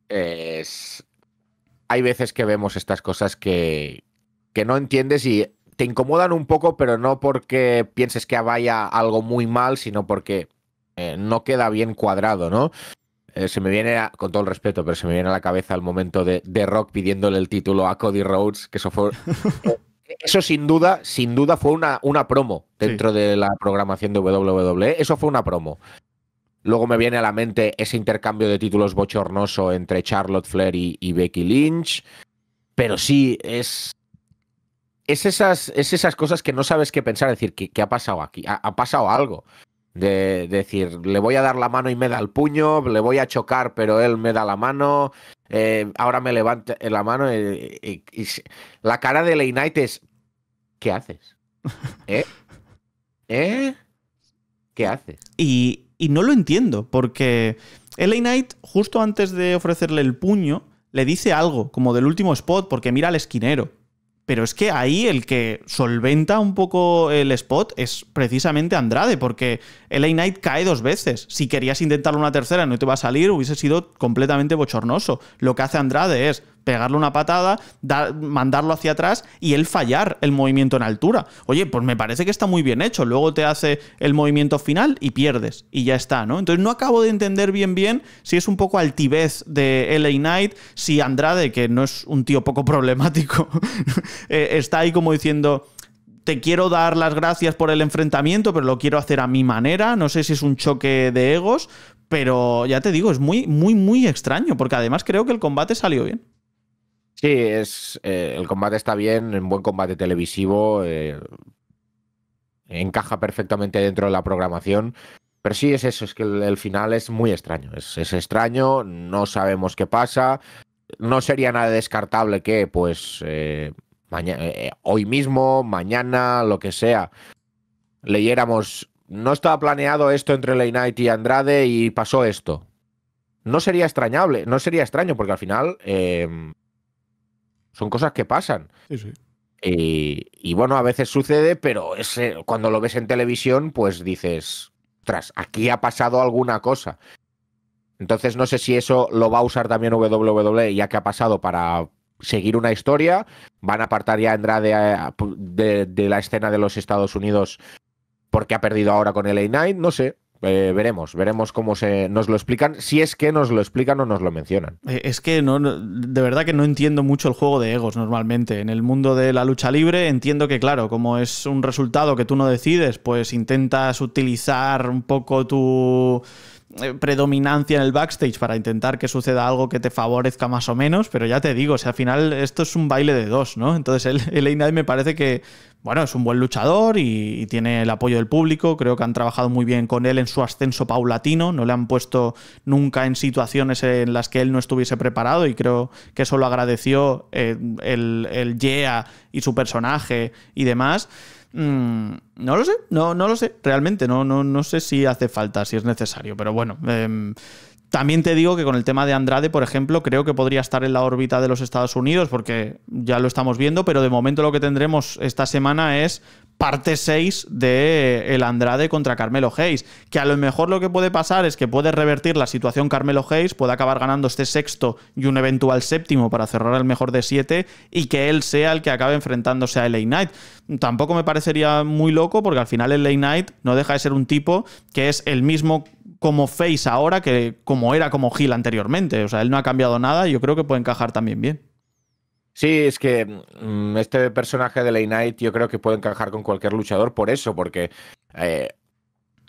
Speaker 2: Es... Hay veces que vemos estas cosas que, que no entiendes y te incomodan un poco, pero no porque pienses que vaya algo muy mal, sino porque eh, no queda bien cuadrado, ¿no? Eh, se me viene, con todo el respeto, pero se me viene a la cabeza el momento de, de Rock pidiéndole el título a Cody Rhodes, que eso fue... eso sin duda, sin duda fue una, una promo dentro de la programación de WWE. Eso fue una promo. Luego me viene a la mente ese intercambio de títulos bochornoso entre Charlotte Flair y Becky Lynch. Pero sí, es, es esas, es esas cosas que no sabes qué pensar, decir, ¿qué, ha pasado aquí? Ha, pasado algo. De, decir, le voy a dar la mano y me da el puño, le voy a chocar, pero él me da la mano, eh, ahora me levanta la mano eh, y, la cara de Knight es, ¿qué haces? ¿Eh? ¿Eh? ¿Qué haces?
Speaker 1: Y, y no lo entiendo, porque LA Knight, justo antes de ofrecerle el puño, le dice algo, como del último spot, porque mira al esquinero. Pero es que ahí el que solventa un poco el spot es precisamente Andrade, porque LA Knight cae dos veces. Si querías intentarlo una tercera no te va a salir, hubiese sido completamente bochornoso. Lo que hace Andrade es pegarle una patada, mandarlo hacia atrás y él fallar el movimiento en altura. Oye, pues me parece que está muy bien hecho. Luego te hace el movimiento final y pierdes y ya está, ¿no? Entonces no acabo de entender bien bien si es un poco altivez de LA Knight, si Andrade, que no es un tío poco problemático, eh, está ahí como diciendo te quiero dar las gracias por el enfrentamiento, pero lo quiero hacer a mi manera. No sé si es un choque de egos, pero ya te digo, es muy, muy, muy extraño, porque además creo que el combate salió bien.
Speaker 2: Sí, es, eh, el combate está bien, un buen combate televisivo, eh, encaja perfectamente dentro de la programación. Pero sí es eso, es que el, final es muy extraño. Es, extraño, no sabemos qué pasa. No sería nada descartable que, pues, eh, hoy mismo, mañana, lo que sea, leyéramos. No estaba planeado esto entre Ley Knight y Andrade y pasó esto. No sería extrañable, no sería extraño, porque al final em, son cosas que pasan. Y, bueno, a veces sucede, pero ese, cuando lo ves en televisión, pues dices, tras, aquí ha pasado alguna cosa. Entonces no sé si eso lo va a usar también WWE, ya que ha pasado para seguir una historia. Van a apartar ya a Andrade eh, de, la escena de los Estados Unidos porque ha perdido ahora con LA 9 no sé. Eh, veremos, veremos cómo se nos lo explican, si es que nos lo explican o nos lo mencionan.
Speaker 1: Eh, es que no, de verdad que no entiendo mucho el juego de egos normalmente. En el mundo de la lucha libre entiendo que, claro, como es un resultado que tú no decides, pues intentas utilizar un poco tu eh, predominancia en el backstage para intentar que suceda algo que te favorezca más o menos, pero ya te digo, si al final esto es un baile de dos, ¿no? Entonces el, el me parece que bueno, es un buen luchador y, tiene el apoyo del público. Creo que han trabajado muy bien con él en su ascenso paulatino. No le han puesto nunca en situaciones en las que él no estuviese preparado y creo que eso lo agradeció eh, el, el Yea y su personaje y demás. Mm, no lo sé, no, no lo sé, realmente, no, no, no sé si hace falta, si es necesario, pero bueno. Em, también te digo que con el tema de Andrade, por ejemplo, creo que podría estar en la órbita de los Estados Unidos, porque ya lo estamos viendo, pero de momento lo que tendremos esta semana es parte 6 de el Andrade contra Carmelo Hayes, que a lo mejor lo que puede pasar es que puede revertir la situación Carmelo Hayes, puede acabar ganando este sexto y un eventual séptimo para cerrar el mejor de siete y que él sea el que acabe enfrentándose a LA Knight. Tampoco me parecería muy loco porque al final el LA Knight no deja de ser un tipo que es el mismo como face ahora que como era como Gil anteriormente. O sea, él no ha cambiado nada y yo creo que puede encajar también bien.
Speaker 2: Sí, es que mm, este personaje de Lay Knight yo creo que puede encajar con cualquier luchador por eso, porque eh,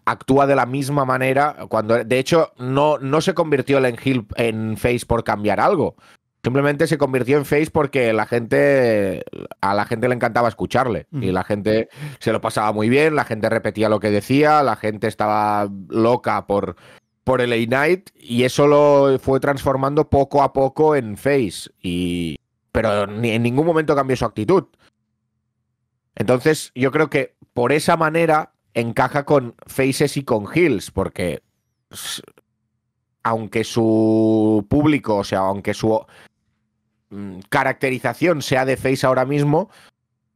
Speaker 2: actúa de la misma manera cuando de hecho no, no se convirtió en Hill en face por cambiar algo. Simplemente se convirtió en face porque la gente, a la gente le encantaba escucharle mm. y la gente se lo pasaba muy bien, la gente repetía lo que decía, la gente estaba loca por, por el A-Night y eso lo fue transformando poco a poco en face. Y, pero en ningún momento cambió su actitud. Entonces yo creo que por esa manera encaja con faces y con Hills porque aunque su público, o sea, aunque su Mm, caracterización sea de Face ahora mismo,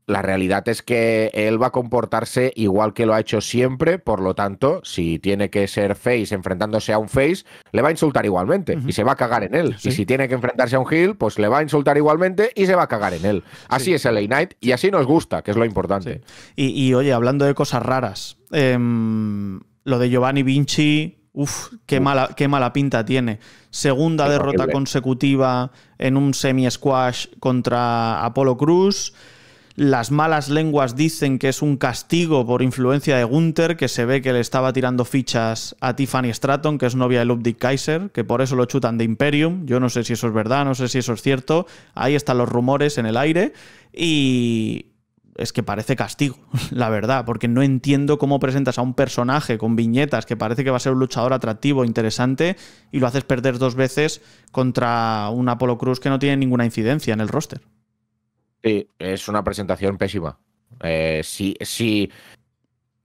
Speaker 2: la realidad es que él va a comportarse igual que lo ha hecho siempre, por lo tanto, si tiene que ser Face enfrentándose a un Face, le va a insultar igualmente y se va a cagar en él. Y si tiene que enfrentarse a un Hill, pues le va a insultar igualmente y se va a cagar en él. Así es el Knight y así nos gusta, que es lo importante. Y, oye, hablando de cosas raras,
Speaker 1: em, lo de Giovanni Vinci, Uf, qué mala, qué mala pinta tiene. Segunda derrota consecutiva en un semi-squash contra Apolo Cruz. Las malas lenguas dicen que es un castigo por influencia de Gunther, que se ve que le estaba tirando fichas a Tiffany Stratton, que es novia de Ludwig Kaiser, que por eso lo chutan de Imperium. Yo no sé si eso es verdad, no sé si eso es cierto. Ahí están los rumores en el aire. Y, es que parece castigo, la verdad, porque no entiendo cómo presentas a un personaje con viñetas que parece que va a ser un luchador atractivo, interesante, y lo haces perder dos veces contra un Apolo Cruz que no tiene ninguna incidencia en el roster.
Speaker 2: Sí, es una presentación pésima. Eh, sí, sí.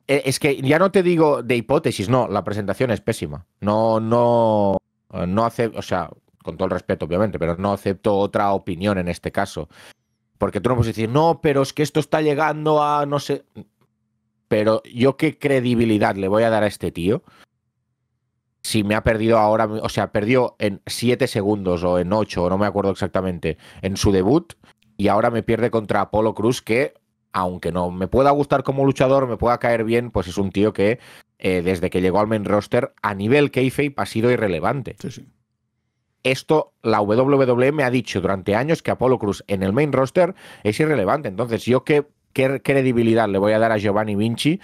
Speaker 2: Eh, es que ya no te digo de hipótesis, no, la presentación es pésima. No, no, no acepto, o sea, con todo el respeto, obviamente, pero no acepto otra opinión en este caso. Porque tú no puedes decir, no, pero es que esto está llegando a no sé. Pero yo qué credibilidad le voy a dar a este tío si me ha perdido ahora, o sea, perdió en 7 segundos o en 8, no me acuerdo exactamente, en su debut y ahora me pierde contra Apolo Cruz que, aunque no me pueda gustar como luchador, me pueda caer bien, pues es un tío que eh, desde que llegó al main roster a nivel kayfabe ha sido irrelevante. Sí, sí esto la WWE me ha dicho durante años que Apolo Cruz en el main roster es irrelevante. Entonces, ¿yo qué, credibilidad le voy a dar a Giovanni Vinci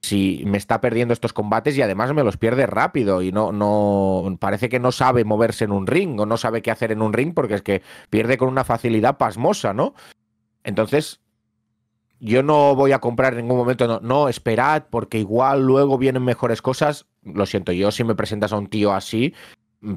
Speaker 2: si me está perdiendo estos combates y además me los pierde rápido y no, no parece que no sabe moverse en un ring o no sabe qué hacer en un ring porque es que pierde con una facilidad pasmosa, ¿no? Entonces, yo no voy a comprar en ningún momento, no, esperad porque igual luego vienen mejores cosas. Lo siento, yo si me presentas a un tío así,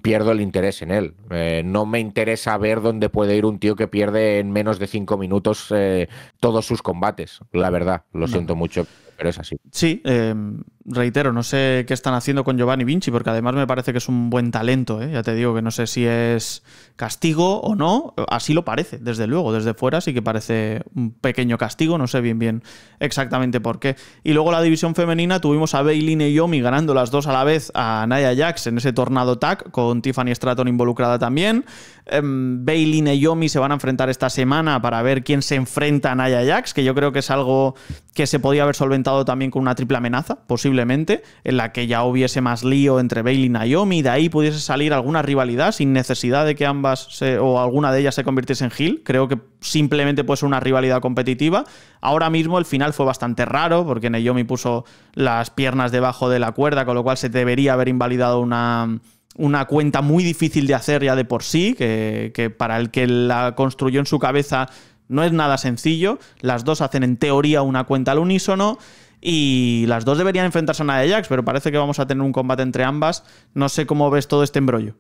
Speaker 2: pierdo el interés en él. Eh, no me interesa ver dónde puede ir un tío que pierde en menos de cinco minutos eh, todos sus combates, la verdad, lo siento mucho pero es así.
Speaker 1: Sí, em, reitero, no sé qué están haciendo con Giovanni Vinci, porque además me parece que es un buen talento, ¿eh? ya te digo que no sé si es castigo o no, así lo parece, desde luego, desde fuera sí que parece un pequeño castigo, no sé bien bien exactamente por qué. Y luego la división femenina tuvimos a y Yomi ganando las dos a la vez a Naya Jax en ese tornado tag, con Tiffany Stratton involucrada también. Eh, y Yomi se van a enfrentar esta semana para ver quién se enfrenta a Naya Jax, que yo creo que es algo que se podía haber solventado también con una triple amenaza, posiblemente, en la que ya hubiese más lío entre Bailey y Naomi, de ahí pudiese salir alguna rivalidad sin necesidad de que ambas o alguna de ellas se convirtiese en heel. Creo que simplemente puede ser una rivalidad competitiva. Ahora mismo el final fue bastante raro, porque Naomi puso las piernas debajo de la cuerda, con lo cual se debería haber invalidado una una cuenta muy difícil de hacer ya de por sí, que, que, para el que la construyó en su cabeza no es nada sencillo, las dos hacen en teoría una cuenta al unísono y las dos deberían enfrentarse a una Jax, pero parece que vamos a tener un combate entre ambas. No sé cómo ves todo este embrollo.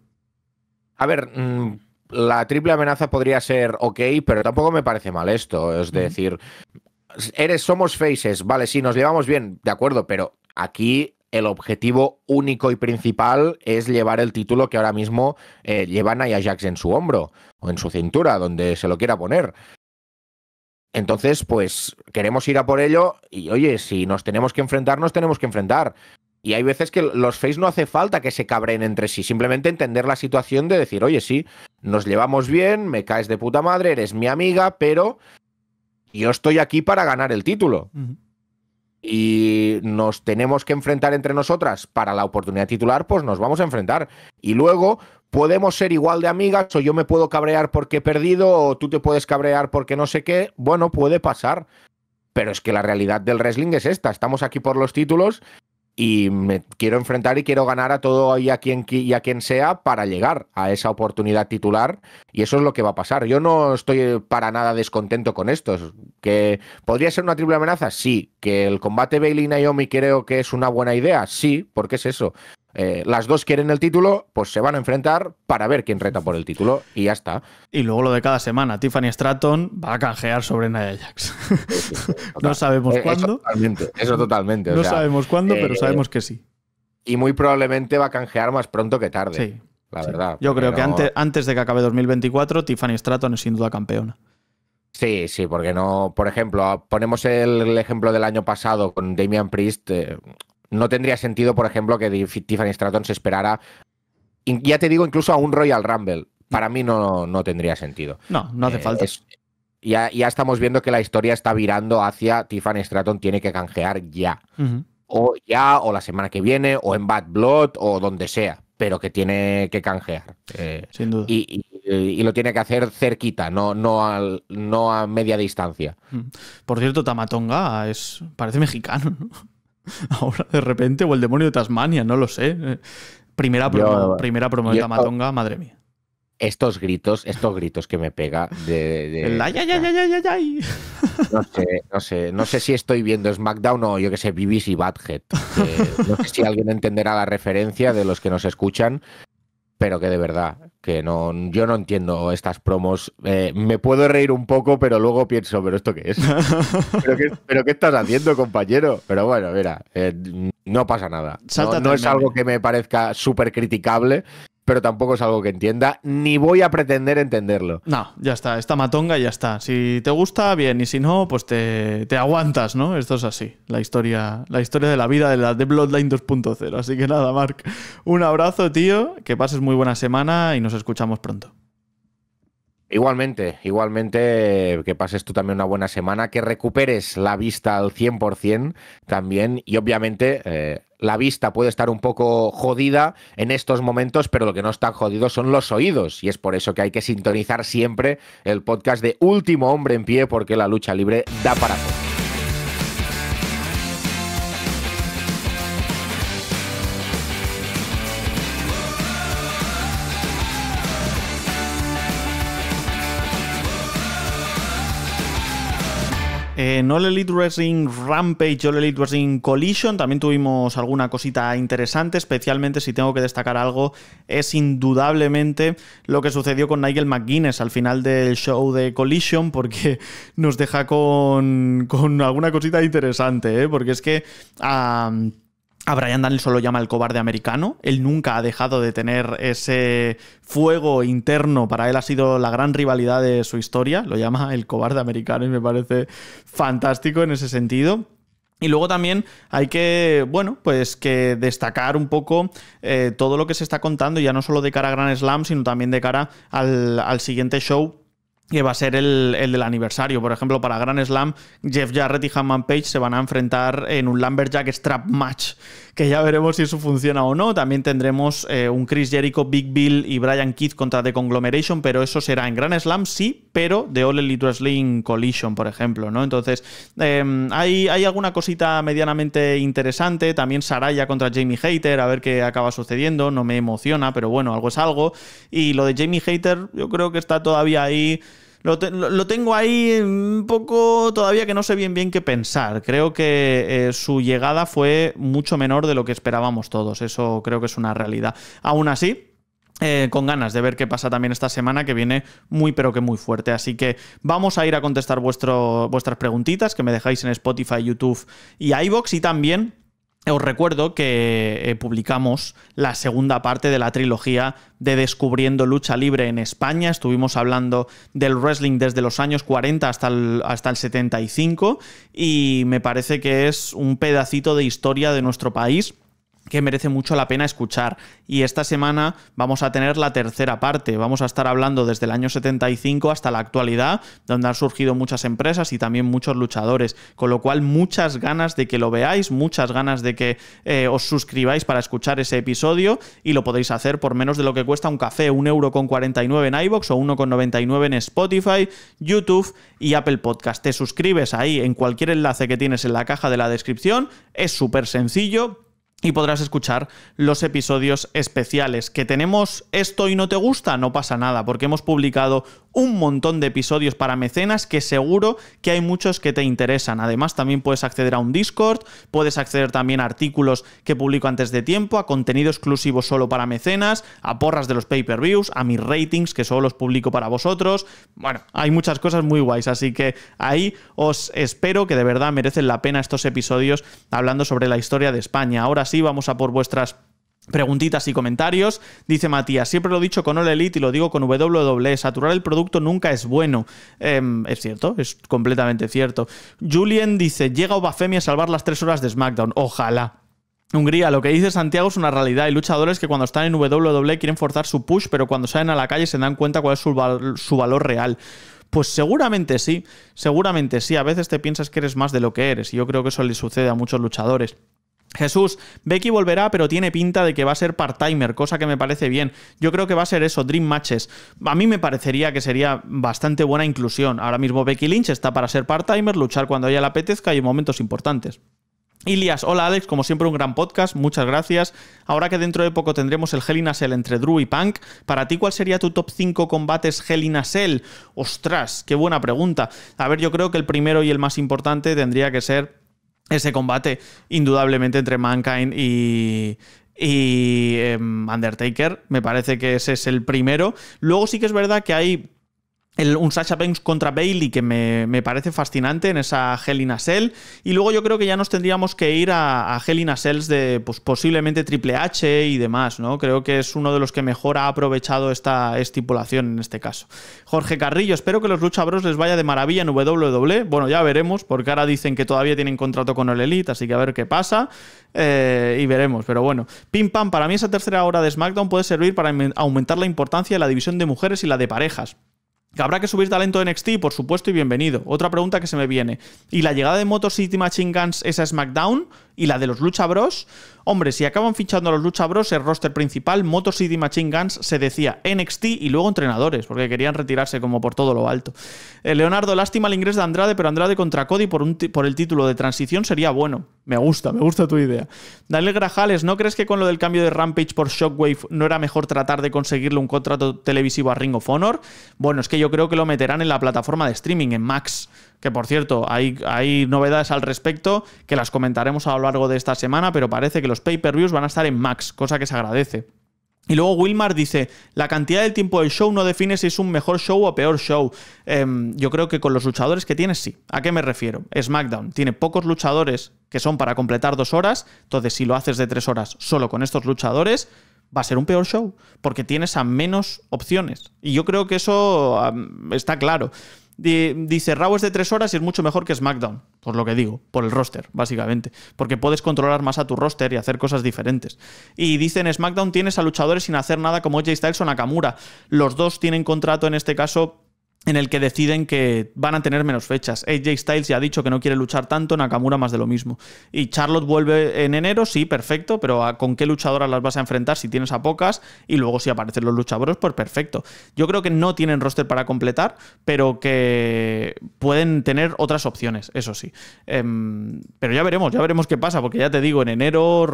Speaker 2: A ver, mm, la triple amenaza podría ser ok, pero tampoco me parece mal esto. Es decir, eres, somos faces, vale, sí, nos llevamos bien, de acuerdo, pero aquí el objetivo único y principal es llevar el título que ahora mismo eh, llevan a Ajax en su hombro o en su cintura, donde se lo quiera poner. Entonces, pues queremos ir a por ello y oye, si nos tenemos que enfrentar, nos tenemos que enfrentar. Y hay veces que los face no hace falta que se cabren entre sí, simplemente entender la situación de decir, oye, sí, nos llevamos bien, me caes de puta madre, eres mi amiga, pero yo estoy aquí para ganar el título. Y nos tenemos que enfrentar entre nosotras para la oportunidad titular, pues nos vamos a enfrentar. Y luego, podemos ser igual de amigas o yo me puedo cabrear porque he perdido o tú te puedes cabrear porque no sé qué. Bueno, puede pasar. Pero es que la realidad del wrestling es esta. Estamos aquí por los títulos y me quiero enfrentar y quiero ganar a todo y a quien a quien sea para llegar a esa oportunidad titular y eso es lo que va a pasar. Yo no estoy para nada descontento con esto, que podría ser una triple amenaza, sí, que el combate Bailey Naomi creo que es una buena idea, sí, porque es eso. Eh, las dos quieren el título, pues se van a enfrentar para ver quién reta por el título y ya está. Y luego lo de cada
Speaker 1: semana, Tiffany Stratton va a canjear sobre Nia Jax. no eh, sabemos cuándo.
Speaker 2: Eso eh, totalmente. no sabemos cuándo, pero sabemos que sí.
Speaker 1: Y muy probablemente va a canjear
Speaker 2: más pronto que tarde. Sí. La verdad. Yo creo que
Speaker 1: antes, de que acabe 2024, Tiffany Stratton es sin duda campeona.
Speaker 2: Sí, sí, porque no, por ejemplo, ponemos el, ejemplo del año pasado con Damian Priest, no tendría sentido, por ejemplo, que Tiffany Stratton se esperara, ya te digo, incluso a un Royal Rumble. Para mí no, no tendría sentido. No, no hace eh, falta. ya, estamos viendo que la historia está virando hacia Tiffany Stratton tiene que canjear ya. O ya, o la semana que viene, o en Bad Blood, o donde sea, pero que tiene que canjear. Eh, Sin duda. Y, lo tiene que hacer cerquita, no, no, al, no a media distancia.
Speaker 1: Por cierto, Tamatonga es, parece mexicano. ¿no? ahora de repente, o el demonio de Tasmania, no lo sé. Primera
Speaker 2: eh, promoción primera promo de madre mía. Estos gritos, estos gritos que me pega de. No sé, no sé. No sé si estoy viendo SmackDown o yo que sé, BBC Badhead. no sé si alguien entenderá la referencia de los que nos escuchan, pero que de verdad, que no, yo no entiendo estas promos. Eh, me puedo reír un poco, pero luego pienso, ¿pero esto qué es? ¿Pero, qué, estás haciendo, compañero? Pero bueno, mira, eh, no pasa nada. No, no, es algo que me parezca súper criticable, pero tampoco es algo que entienda, ni voy a pretender entenderlo.
Speaker 1: No, ya está, esta matonga ya está. Si te gusta, bien, y si no, pues te, aguantas, ¿no? Esto es así, la historia, la historia de la vida de la de Bloodline 2.0. Así que nada, Mark, un abrazo, tío, que pases muy buena semana y nos escuchamos pronto.
Speaker 2: Igualmente, igualmente que pases tú también una buena semana, que recuperes la vista al 100% también y obviamente eh, la vista puede estar un poco jodida en estos momentos, pero lo que no está jodido son los oídos. Y es por eso que hay que sintonizar siempre el podcast de Último Hombre en Pie, porque la lucha libre da para todo.
Speaker 1: Eh, no All Elite Wrestling Rampage, All Elite Wrestling Collision también tuvimos alguna cosita interesante, especialmente si tengo que destacar algo, es indudablemente lo que sucedió con Nigel McGuinness al final del show de Collision, porque nos deja con, alguna cosita interesante, ¿eh? porque es que... A Brian Danielson lo llama el cobarde americano. Él nunca ha dejado de tener ese fuego interno. Para él ha sido la gran rivalidad de su historia. Lo llama el cobarde americano y me parece fantástico en ese sentido. Y luego también hay que, bueno, pues que destacar un poco eh, todo lo que se está contando, ya no solo de cara a Grand Slam, sino también de cara al siguiente show que va a ser el, del aniversario. Por ejemplo, para Grand Slam, Jeff Jarrett y Hanman Page se van a enfrentar en un Lumberjack Strap Match, que ya veremos si eso funciona o no. También tendremos eh, un Chris Jericho, Big Bill y Brian Keith contra The Conglomeration, pero eso será en Grand Slam, sí, pero The All Elite Wrestling Collision, por ejemplo, ¿no? Entonces, em, hay, hay alguna cosita medianamente interesante. También Saraya contra Jamie Hater, a ver qué acaba sucediendo. No me emociona, pero bueno, algo es algo. Y lo de Jamie Hater, yo creo que está todavía ahí... Lo, tengo ahí un poco todavía que no sé bien bien qué pensar. Creo que eh, su llegada fue mucho menor de lo que esperábamos todos. Eso creo que es una realidad. Aún así, eh, con ganas de ver qué pasa también esta semana, que viene muy pero que muy fuerte. Así que vamos a ir a contestar vuestras preguntitas que me dejáis en Spotify, YouTube y iBox y también os recuerdo que eh, publicamos la segunda parte de la trilogía de Descubriendo Lucha Libre en España. Estuvimos hablando del wrestling desde los años 40 hasta el, hasta el 75 y me parece que es un pedacito de historia de nuestro país que merece mucho la pena escuchar. Y esta semana vamos a tener la tercera parte. Vamos a estar hablando desde el año 75 hasta la actualidad, donde han surgido muchas empresas y también muchos luchadores. Con lo cual, muchas ganas de que lo veáis, muchas ganas de que eh, os suscribáis para escuchar ese episodio y lo podéis hacer por menos de lo que cuesta un café, un euro con 49 en iBox o 1,99 en Spotify, YouTube y Apple Podcast. Te suscribes ahí en cualquier enlace que tienes en la caja de la descripción. Es súper sencillo y podrás escuchar los episodios especiales. ¿Que tenemos esto y no te gusta? No pasa nada, porque hemos publicado un montón de episodios para mecenas que seguro que hay muchos que te interesan. Además, también puedes acceder a un Discord, puedes acceder también a artículos que publico antes de tiempo, a contenido exclusivo solo para mecenas, a porras de los pay-per-views, a mis ratings que solo los publico para vosotros. Bueno, hay muchas cosas muy guays, así que ahí os espero que de verdad merecen la pena estos episodios hablando sobre la historia de España. Ahora sí, vamos a por vuestras Preguntitas y comentarios. Dice Matías, siempre lo he dicho con All Elite y lo digo con WWE, saturar el producto nunca es bueno. Em, es cierto, es completamente cierto. Julien dice, llega Obafemi a salvar las tres horas de SmackDown. Ojalá. Hungría, lo que dice Santiago es una realidad. Hay luchadores que cuando están en WWE quieren forzar su push, pero cuando salen a la calle se dan cuenta cuál es su, su valor real. Pues seguramente sí, seguramente sí. A veces te piensas que eres más de lo que eres y yo creo que eso le sucede a muchos luchadores. Jesús, Becky volverá, pero tiene pinta de que va a ser part-timer, cosa que me parece bien. Yo creo que va a ser eso, Dream Matches. A mí me parecería que sería bastante buena inclusión. Ahora mismo Becky Lynch está para ser part-timer, luchar cuando haya ella le apetezca y en momentos importantes. Ilias, hola Alex, como siempre un gran podcast, muchas gracias. Ahora que dentro de poco tendremos el Hell in a Cell entre Drew y Punk, ¿para ti cuál sería tu top 5 combates Hell in a Cell? Ostras, qué buena pregunta. A ver, yo creo que el primero y el más importante tendría que ser ese combate indudablemente entre Mankind y, y em, Undertaker. Me parece que ese es el primero. Luego sí que es verdad que hay un Sasha Banks contra Bailey que me, parece fascinante en esa Hell in a Cell. Y luego yo creo que ya nos tendríamos que ir a, a Hell in a Cells de pues, posiblemente Triple H y demás, ¿no? Creo que es uno de los que mejor ha aprovechado esta estipulación en este caso. Jorge Carrillo, espero que los Lucha Bros les vaya de maravilla en WWE. Bueno, ya veremos, porque ahora dicen que todavía tienen contrato con el Elite, así que a ver qué pasa. Eh, y veremos, pero bueno. Pim pam, para mí esa tercera hora de SmackDown puede servir para aumentar la importancia de la división de mujeres y la de parejas. Habrá que subir talento de NXT, por supuesto, y bienvenido. Otra pregunta que se me viene. ¿Y la llegada de motors City Machine Guns es a SmackDown? y la de los Lucha Bros. Hombre, si acaban fichando a los Lucha Bros, el roster principal, Moto City Machine Guns, se decía NXT y luego entrenadores, porque querían retirarse como por todo lo alto. Eh, Leonardo, lástima el ingreso de Andrade, pero Andrade contra Cody por, por el título de transición sería bueno. Me gusta, me gusta tu idea. Daniel Grajales, ¿no crees que con lo del cambio de Rampage por Shockwave no era mejor tratar de conseguirle un contrato televisivo a Ring of Honor? Bueno, es que yo creo que lo meterán en la plataforma de streaming, en Max que por cierto, hay, hay novedades al respecto que las comentaremos a lo largo de esta semana, pero parece que los pay-per-views van a estar en Max, cosa que se agradece. Y luego Wilmar dice, la cantidad del tiempo del show no define si es un mejor show o peor show. Em, yo creo que con los luchadores que tienes sí. ¿A qué me refiero? SmackDown tiene pocos luchadores que son para completar dos horas, entonces si lo haces de tres horas solo con estos luchadores, va a ser un peor show, porque tienes a menos opciones. Y yo creo que eso está claro. Dice, Raw es de tres horas y es mucho mejor que SmackDown, por lo que digo, por el roster, básicamente, porque puedes controlar más a tu roster y hacer cosas diferentes. Y dicen SmackDown tienes a luchadores sin hacer nada como Jay Styles o Nakamura. Los dos tienen contrato en este caso en el que deciden que van a tener menos fechas. AJ Styles ya ha dicho que no quiere luchar tanto, Nakamura más de lo mismo. Y Charlotte vuelve en enero, sí, perfecto, pero ¿con qué luchadoras las vas a enfrentar si tienes a pocas? Y luego si aparecen los luchadores, pues perfecto. Yo creo que no tienen roster para completar, pero que pueden tener otras opciones, eso sí. Em, pero ya veremos, ya veremos qué pasa, porque ya te digo, en enero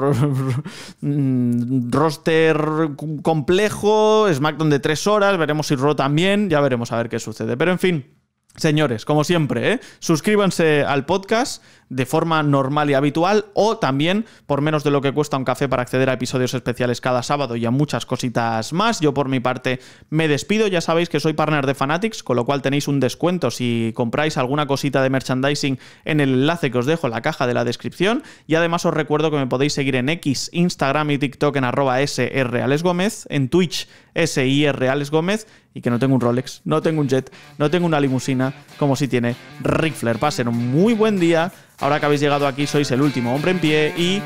Speaker 1: mm, roster complejo, SmackDown de tres horas, veremos si Raw también, ya veremos a ver qué sucede. Pero en fin, Señores, como siempre, ¿eh? suscríbanse al podcast de forma normal y habitual o también por menos de lo que cuesta un café para acceder a episodios especiales cada sábado y a muchas cositas más. Yo por mi parte me despido, ya sabéis que soy partner de Fanatics, con lo cual tenéis un descuento si compráis alguna cosita de merchandising en el enlace que os dejo en la caja de la descripción y además os recuerdo que me podéis seguir en X, Instagram y TikTok en arroba Gómez en Twitch SIR Reales Gómez y que no tengo un Rolex, no tengo un jet, no tengo una limusina como si tiene Ric Flair. Pasen un muy buen día. Ahora que habéis llegado aquí sois el último hombre en pie y...